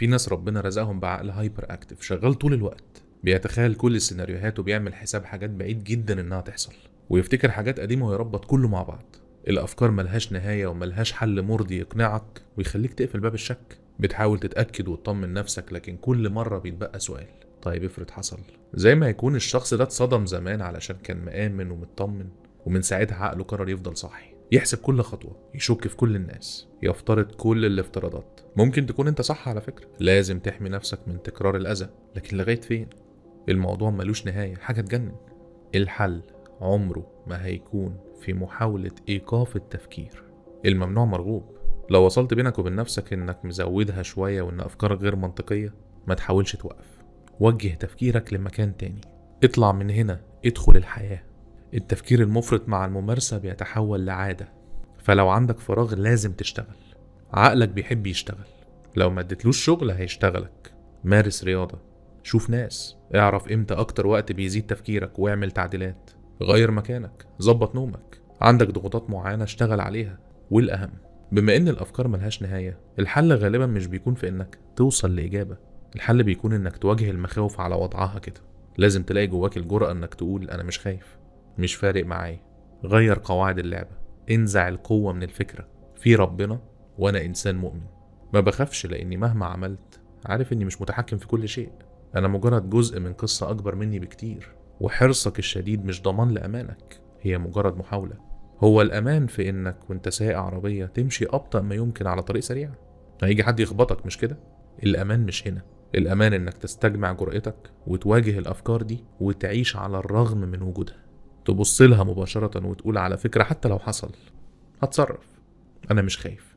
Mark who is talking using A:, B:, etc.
A: في ناس ربنا رزقهم بعقل هايبر اكتف شغال طول الوقت بيتخيل كل السيناريوهات وبيعمل حساب حاجات بعيد جدا انها تحصل ويفتكر حاجات قديمه ويربط كله مع بعض الافكار ملهاش نهايه وملهاش حل مرضي يقنعك ويخليك تقفل باب الشك بتحاول تتاكد وتطمن نفسك لكن كل مره بيتبقى سؤال طيب افرض حصل زي ما يكون الشخص ده اتصدم زمان علشان كان مآمن ومطمن ومن ساعتها عقله قرر يفضل صاحي يحسب كل خطوة يشك في كل الناس يفترض كل الافتراضات ممكن تكون انت صح على فكرة لازم تحمي نفسك من تكرار الأذى لكن لغاية فين الموضوع ملوش نهاية حاجة تجنن الحل عمره ما هيكون في محاولة إيقاف التفكير الممنوع مرغوب لو وصلت بينك وبين نفسك انك مزودها شوية وان افكارك غير منطقية ما تحاولش توقف وجه تفكيرك لمكان تاني اطلع من هنا ادخل الحياة التفكير المفرط مع الممارسة بيتحول لعادة فلو عندك فراغ لازم تشتغل عقلك بيحب يشتغل لو ما اديتلوش شغل هيشتغلك مارس رياضة شوف ناس اعرف امتى اكتر وقت بيزيد تفكيرك واعمل تعديلات غير مكانك ظبط نومك عندك ضغوطات معينة اشتغل عليها والاهم بما ان الافكار ملهاش نهاية الحل غالبا مش بيكون في انك توصل لاجابة الحل بيكون انك تواجه المخاوف على وضعها كده لازم تلاقي جواك الجرأة انك تقول انا مش خايف مش فارق معايا غير قواعد اللعبة انزع القوة من الفكرة في ربنا وأنا إنسان مؤمن ما بخافش لأني مهما عملت عارف إني مش متحكم في كل شيء أنا مجرد جزء من قصة أكبر مني بكتير وحرصك الشديد مش ضمان لأمانك هي مجرد محاولة هو الأمان في إنك وأنت سايق عربية تمشي أبطأ ما يمكن على طريق سريع هيجي حد يخبطك مش كده الأمان مش هنا الأمان إنك تستجمع جرأتك وتواجه الأفكار دي وتعيش على الرغم من وجودها تبص لها مباشرة وتقول على فكرة حتى لو حصل هتصرف أنا مش خايف